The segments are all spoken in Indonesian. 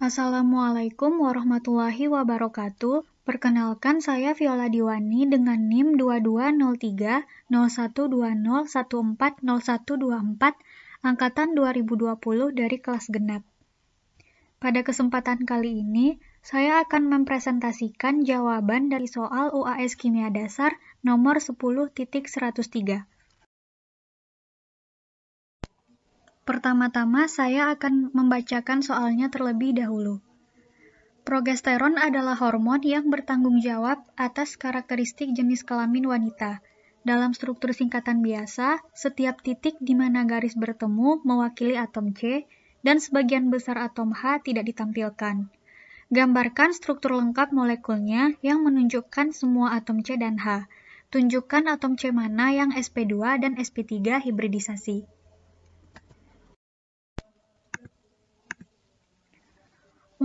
Assalamualaikum warahmatullahi wabarakatuh. Perkenalkan saya Viola Diwani dengan NIM 2203-0120-140124 Angkatan 2020 dari kelas genap. Pada kesempatan kali ini, saya akan mempresentasikan jawaban dari soal UAS Kimia Dasar nomor 10.103. Pertama-tama saya akan membacakan soalnya terlebih dahulu. Progesteron adalah hormon yang bertanggung jawab atas karakteristik jenis kelamin wanita. Dalam struktur singkatan biasa, setiap titik di mana garis bertemu mewakili atom C dan sebagian besar atom H tidak ditampilkan. Gambarkan struktur lengkap molekulnya yang menunjukkan semua atom C dan H. Tunjukkan atom C mana yang sp2 dan sp3 hibridisasi.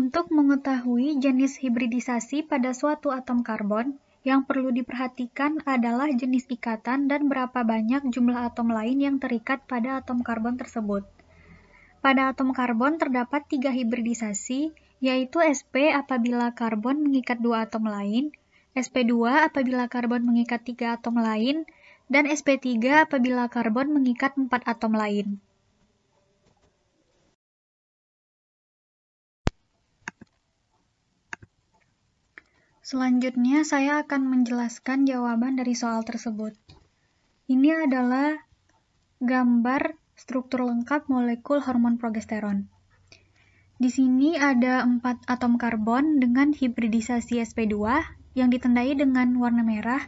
Untuk mengetahui jenis hibridisasi pada suatu atom karbon, yang perlu diperhatikan adalah jenis ikatan dan berapa banyak jumlah atom lain yang terikat pada atom karbon tersebut. Pada atom karbon terdapat tiga hibridisasi, yaitu sp apabila karbon mengikat dua atom lain, sp2 apabila karbon mengikat tiga atom lain, dan sp3 apabila karbon mengikat empat atom lain. Selanjutnya, saya akan menjelaskan jawaban dari soal tersebut. Ini adalah gambar struktur lengkap molekul hormon progesteron. Di sini ada 4 atom karbon dengan hibridisasi sp2 yang ditandai dengan warna merah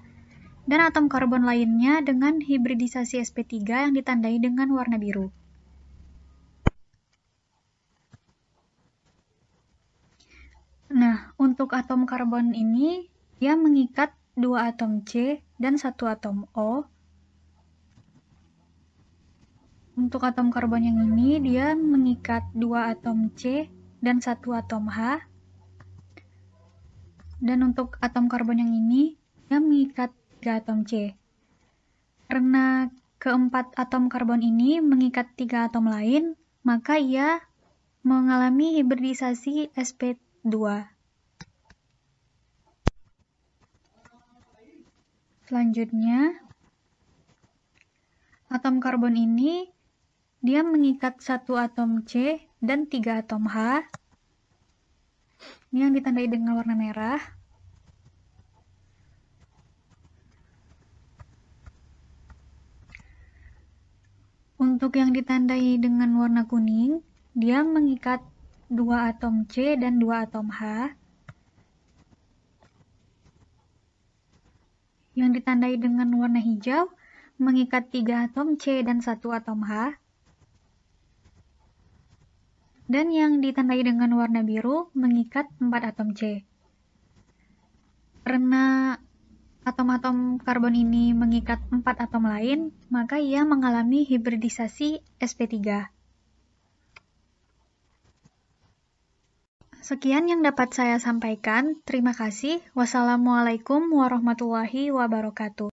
dan atom karbon lainnya dengan hibridisasi sp3 yang ditandai dengan warna biru. Untuk atom karbon ini, dia mengikat dua atom C dan satu atom O. Untuk atom karbon yang ini, dia mengikat dua atom C dan satu atom H. Dan untuk atom karbon yang ini, dia mengikat tiga atom C. Karena keempat atom karbon ini mengikat tiga atom lain, maka ia mengalami hibridisasi sp2. Selanjutnya, atom karbon ini dia mengikat satu atom C dan tiga atom H. Ini yang ditandai dengan warna merah. Untuk yang ditandai dengan warna kuning, dia mengikat dua atom C dan dua atom H. yang ditandai dengan warna hijau mengikat tiga atom C dan satu atom H. Dan yang ditandai dengan warna biru mengikat empat atom C. Karena atom-atom karbon ini mengikat empat atom lain, maka ia mengalami hibridisasi sp3. Sekian yang dapat saya sampaikan. Terima kasih. Wassalamualaikum warahmatullahi wabarakatuh.